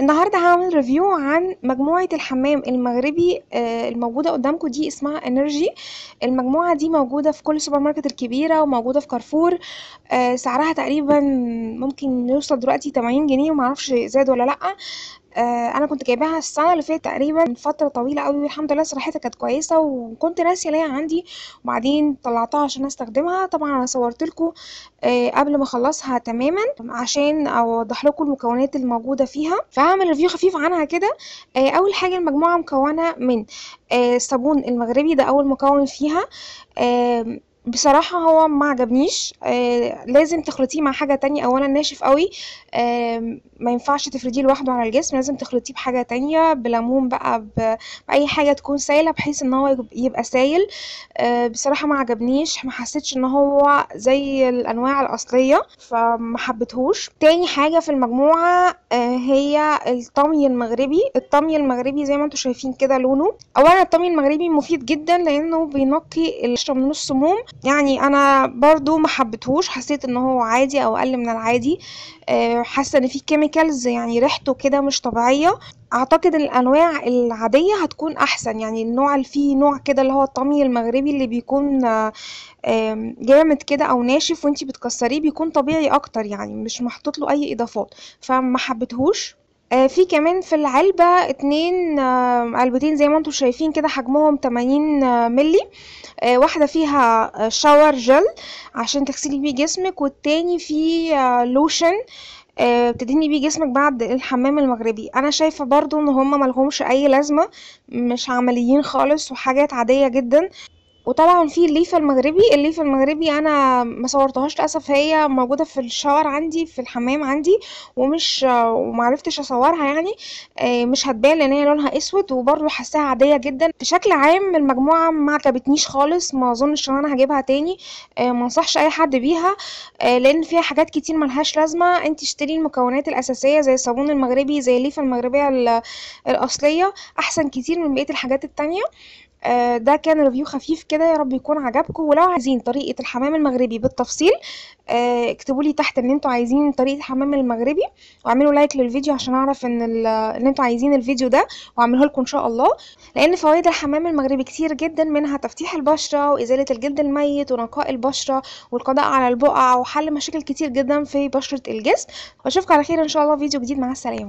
النهاردة هعمل ريفيو عن مجموعة الحمام المغربي آه، الموجودة قدامكم دي اسمها انرجي المجموعة دي موجودة في كل سوبر ماركت الكبيرة وموجودة في كارفور آه، سعرها تقريبا ممكن يوصل دلوقتي 80 جنيه ومعرفش زاد ولا لأ آه، انا كنت جايباها السنه اللي فاتت تقريبا من فتره طويله قوي والحمد لله صراحتها كانت كويسه وكنت ناسيه ليها عندي وبعدين طلعتها عشان استخدمها طبعا انا صورت آه، قبل ما اخلصها تماما عشان اوضح لكم المكونات الموجوده فيها فهعمل ريفيو خفيف عنها كده آه، اول حاجه المجموعه مكونه من الصابون المغربي ده اول مكون فيها بصراحه هو ما عجبنيش آه لازم تخلطيه مع حاجه تانية اولا ناشف قوي آه ما ينفعش تفرديه لوحده على الجسم لازم تخلطيه بحاجه تانية بلمون بقى باي حاجه تكون سايله بحيث ان هو يبقى سايل آه بصراحه ما عجبنيش ما حسيتش ان هو زي الانواع الاصليه فما حبتهوش تاني حاجه في المجموعه آه هي الطمي المغربي الطمي المغربي زي ما انتم شايفين كده لونه اولا الطمي المغربي مفيد جدا لانه بينقي القشره من السموم يعني انا برضو ما حبيتهوش حسيت ان هو عادي او اقل من العادي آه، حاسه ان في كيميكالز يعني ريحته كده مش طبيعيه اعتقد الانواع العاديه هتكون احسن يعني النوع اللي فيه نوع كده اللي هو الطمي المغربي اللي بيكون آه، جامد كده او ناشف وانتي بتكسريه بيكون طبيعي اكتر يعني مش محطوط له اي اضافات فما حبيتهوش آه، في كمان في العلبة اتنين آه، علبتين زي ما انتم شايفين كده حجمهم 80 آه، ملي واحدة فيها شاور جل عشان تغسلي بيه جسمك والتاني فيه لوشن بتدهني بيه جسمك بعد الحمام المغربي انا شايفه برضو ان هما ملهمش اي لازمه مش عمليين خالص وحاجات عاديه جدا وطبعا في الليفه المغربي الليفه المغربي انا ما صورتهاش للاسف هي موجوده في الشاور عندي في الحمام عندي ومش ومعرفتش اصورها يعني آه، مش هتبان لان هي لونها اسود وبرده حاساها عاديه جدا بشكل عام المجموعه ما عجبتنيش خالص ما اظنش ان انا هجيبها تاني آه، ما انصحش اي حد بيها آه، لان فيها حاجات كتير ملهاش لازمه انت اشتري المكونات الاساسيه زي الصابون المغربي زي الليفه المغربيه الاصليه احسن كتير من بقيه الحاجات التانية آه، ده كان ريفيو خفيف كده يا رب يكون عجبكم ولو عايزين طريقه الحمام المغربي بالتفصيل آه، اكتبوا لي تحت ان انتوا عايزين طريقه الحمام المغربي واعملوا لايك للفيديو عشان اعرف ان ان انتوا عايزين الفيديو ده واعمله لكم ان شاء الله لان فوائد الحمام المغربي كتير جدا منها تفتيح البشره وازاله الجلد الميت ونقاء البشره والقضاء على البقع وحل مشاكل كتير جدا في بشره الجسم واشوفكم على خير ان شاء الله فيديو جديد مع السلامه